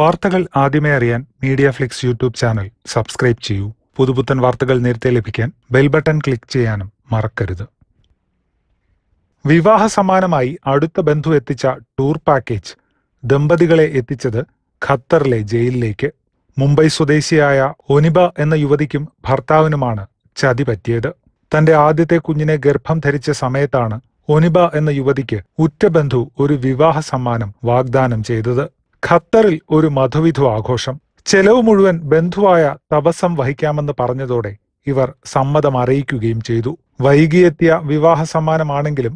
വാർത്തകൾ ആദ്യമേ അറിയാൻ Media Flix YouTube channel subscribe ചെയ്യൂ പുതുപുത്തൻ വാർത്തകൾ നേരത്തെ ലഭിക്കാൻ ബെൽ ബട്ടൺ ക്ലിക്ക് ചെയ്യാനും മറക്കരുത് വിവാഹ സമാനമായി അടുത്ത ബന്ധു എത്തിച്ച ടൂർ പാക്കേജ് ദമ്പതികളെ എത്തിച്ചത് ഖത്തറിലെ ജയിലിലേക്ക് മുംബൈ സ്വദേശിയായ ഒനിബ എന്ന യുവതിക്കും ഭർത്താവിനുമാണ് ചതി പറ്റിയത് തന്റെ ആദ്യത്തെ കുഞ്ഞിനെ ഗർഭം ധരിച്ച സമയത്താണ് ഒനിബ എന്ന യുവതിക്ക് ഉറ്റബന്ധു ഒരു വിവാഹ സമ്മാനം വാഗ്ദാനം ചെയ്തത് ഖത്തറിൽ ഒരു മധുവിധു ആഘോഷം ചെലവ് മുഴുവൻ ബന്ധുവായ തപസം വഹിക്കാമെന്ന് പറഞ്ഞതോടെ ഇവർ സമ്മതം അറിയിക്കുകയും ചെയ്തു വൈകിയെത്തിയ വിവാഹ സമ്മാനമാണെങ്കിലും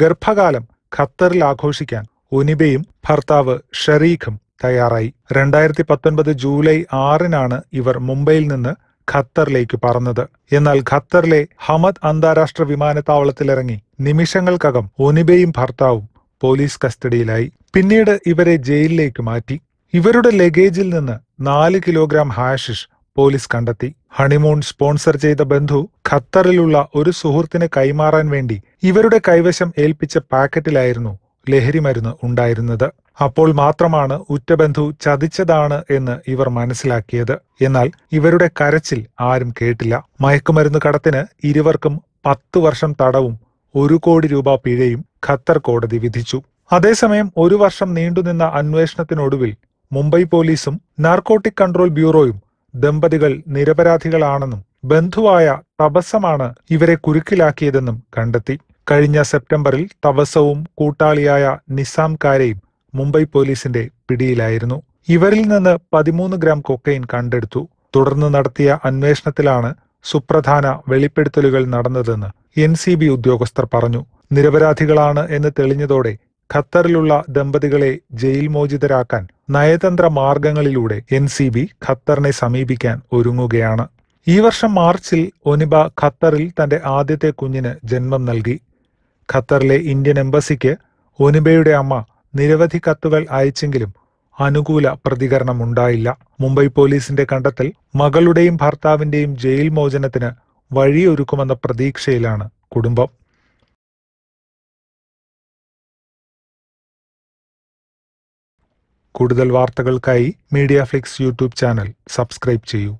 ഗർഭകാലം ഖത്തറിൽ ആഘോഷിക്കാൻ ഒനിബയും ഭർത്താവ് ഷരീഖും തയ്യാറായി രണ്ടായിരത്തി പത്തൊൻപത് ജൂലൈ ആറിനാണ് ഇവർ മുംബൈയിൽ നിന്ന് ഖത്തറിലേക്ക് പറന്നത് എന്നാൽ ഖത്തറിലെ ഹമദ് അന്താരാഷ്ട്ര വിമാനത്താവളത്തിലിറങ്ങി നിമിഷങ്ങൾക്കകം ഒനിബയും ഭർത്താവും പോലീസ് കസ്റ്റഡിയിലായി പിന്നീട് ഇവരെ ജയിലിലേക്ക് മാറ്റി ഇവരുടെ ലഗേജിൽ നിന്ന് നാല് കിലോഗ്രാം ഹാഷിഷ് പോലീസ് കണ്ടെത്തി ഹണിമൂൺ സ്പോൺസർ ചെയ്ത ബന്ധു ഖത്തറിലുള്ള ഒരു സുഹൃത്തിന് കൈമാറാൻ വേണ്ടി ഇവരുടെ കൈവശം ഏൽപ്പിച്ച പാക്കറ്റിലായിരുന്നു ലഹരി മരുന്ന് ഉണ്ടായിരുന്നത് അപ്പോൾ മാത്രമാണ് ഉറ്റബന്ധു ചതിച്ചതാണ് എന്ന് ഇവർ മനസ്സിലാക്കിയത് എന്നാൽ ഇവരുടെ കരച്ചിൽ ആരും കേട്ടില്ല മയക്കുമരുന്ന് കടത്തിന് ഇരുവർക്കും പത്തു വർഷം തടവും ഒരു കോടി രൂപ പിഴയും ഖത്തർ കോടതി വിധിച്ചു അതേസമയം ഒരു വർഷം നീണ്ടുനിന്ന അന്വേഷണത്തിനൊടുവിൽ മുംബൈ പോലീസും നാർക്കോട്ടിക് കൺട്രോൾ ബ്യൂറോയും ദമ്പതികൾ നിരപരാധികളാണെന്നും ബന്ധുവായ തപസ്സമാണ് ഇവരെ കുരുക്കിലാക്കിയതെന്നും കണ്ടെത്തി കഴിഞ്ഞ സെപ്റ്റംബറിൽ തപസ്സവും കൂട്ടാളിയായ നിസാം കാരെയും മുംബൈ പോലീസിന്റെ പിടിയിലായിരുന്നു ഇവരിൽ നിന്ന് പതിമൂന്ന് ഗ്രാം കൊക്കൈൻ കണ്ടെടുത്തു തുടർന്ന് നടത്തിയ അന്വേഷണത്തിലാണ് സുപ്രധാന വെളിപ്പെടുത്തലുകൾ നടന്നതെന്ന് എൻ സി ബി ഉദ്യോഗസ്ഥർ പറഞ്ഞു നിരപരാധികളാണ് എന്ന് തെളിഞ്ഞതോടെ ഖത്തറിലുള്ള ദമ്പതികളെ ജയിൽ മോചിതരാക്കാൻ നയതന്ത്ര മാർഗങ്ങളിലൂടെ എൻ സി ബി ഖത്തറിനെ സമീപിക്കാൻ ഒരുങ്ങുകയാണ് ഈ വർഷം മാർച്ചിൽ ഒനിബ ഖത്തറിൽ തന്റെ ആദ്യത്തെ കുഞ്ഞിന് ജന്മം നൽകി ഖത്തറിലെ ഇന്ത്യൻ എംബസിക്ക് ഒനിബയുടെ അമ്മ നിരവധി കത്തുകൾ അയച്ചെങ്കിലും അനുകൂല പ്രതികരണമുണ്ടായില്ല മുംബൈ പോലീസിന്റെ കണ്ടെത്തൽ മകളുടെയും ഭർത്താവിന്റെയും ജയിൽ മോചനത്തിന് വഴിയൊരുക്കുമെന്ന പ്രതീക്ഷയിലാണ് കുടുംബം കൂടുതൽ വാർത്തകൾക്കായി Media Flix YouTube channel subscribe ചെയ്യൂ